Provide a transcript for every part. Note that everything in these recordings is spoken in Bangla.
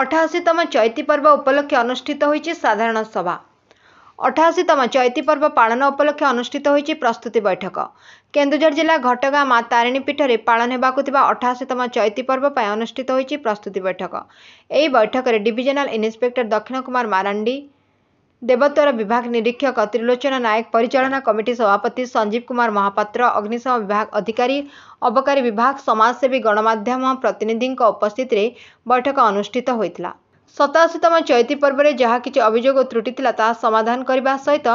ଅଠାଅଶୀତମ ଚୈତି ପର୍ବ ଉପଲକ୍ଷେ ଅନୁଷ୍ଠିତ ହୋଇଛି ସାଧାରଣ ସଭା ଅଠାଅଶୀତମ ଚୈତି ପର୍ବ ପାଳନ ଉପଲକ୍ଷେ ଅନୁଷ୍ଠିତ ହୋଇଛି ପ୍ରସ୍ତୁତି ବୈଠକ କେନ୍ଦୁଝର ଜିଲ୍ଲା ଘଟଗାଁ ମା ତାରିଣୀ ପୀଠରେ ପାଳନ ହେବାକୁ ଥିବା ଅଠାଅଶୀତମ ଚୈତି ପର୍ବ ପାଇଁ ଅନୁଷ୍ଠିତ ହୋଇଛି ପ୍ରସ୍ତୁତି ବୈଠକ ଏହି ବୈଠକରେ ଡିଭିଜନାଲ ଇନ୍ସପେକ୍ଟର ଦକ୍ଷିଣ କୁମାର ମାରାଣ୍ଡି देवत्वर विभाग निरीक्षक त्रिलोचना नायक परिचालना कमिटी सभापति सञ्जीव कुमार महापत्र अग्निशम विभाग अधिकारी अबकारी विभाग समेवी गणमाधम प्रतिनिधि उपस्थितिले बैठक अनुष्ठित हुन्छ सतासी तम चैति पर्वले जहाँक अभियोग त्रुटिसहित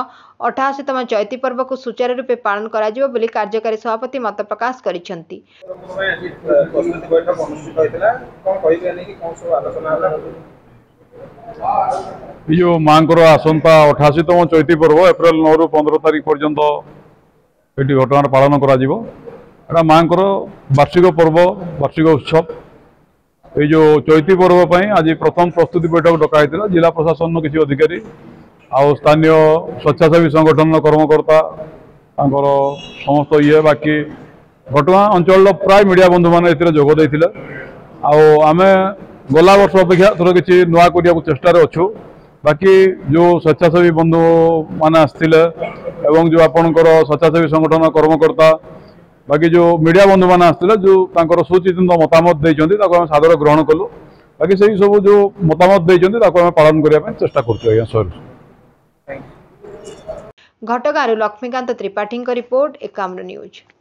अठासी तम चैति पर्वको सुचारु रूपे पालन गरिब कार्य सभापति मत प्रकाश বিজু মাঙ্কর আসন্তা অঠাশিতম চৈতি পর্ব এপ্রিল নরু পনেরো তারিখ পর্যন্ত এটি ঘটনার পালন করা যাব এটা মাঙ্কর বার্ষিক পর্ব বার্ষিক উৎসব এই যে চৈতি পর্ব পাই আজ প্রথম প্রস্তুতি বৈঠক ডকা হয়েছিল জেলা প্রশাসন কিছু অধিকারী আও স্থানীয় স্বেচ্ছাসেবী সংগঠন কর্মকর্তা তাঁর সমস্ত ইয়ে বাকি ঘটনা অঞ্চল প্রায় মিডিয়া বন্ধু মানে এতে যোগ দিয়ে আমি গলা বর্ষ অপেক্ষা ধর কিছু নূয়া করা চেষ্টার অছু ବାକି ଯେଉଁ ସ୍ୱେଚ୍ଛାସେବୀ ବନ୍ଧୁମାନେ ଆସିଥିଲେ ଏବଂ ଯେଉଁ ଆପଣଙ୍କର ସ୍ୱେଚ୍ଛାସେବୀ ସଂଗଠନ କର୍ମକର୍ତ୍ତା ବାକି ଯେଉଁ ମିଡ଼ିଆ ବନ୍ଧୁମାନେ ଆସିଥିଲେ ଯେଉଁ ତାଙ୍କର ସୁଚିନ୍ତିତ ମତାମତ ଦେଇଛନ୍ତି ତାକୁ ଆମେ ସାଦର ଗ୍ରହଣ କଲୁ ବାକି ସେଇ ସବୁ ଯେଉଁ ମତାମତ ଦେଇଛନ୍ତି ତାକୁ ଆମେ ପାଳନ କରିବା ପାଇଁ ଚେଷ୍ଟା କରୁଛୁ ଆଜ୍ଞା ସରି ଘଟଗାଁରୁ ଲକ୍ଷ୍ମୀକାନ୍ତ ତ୍ରିପାଠୀଙ୍କ ରିପୋର୍ଟ ଏକାମ୍ର ନ୍ୟୁଜ୍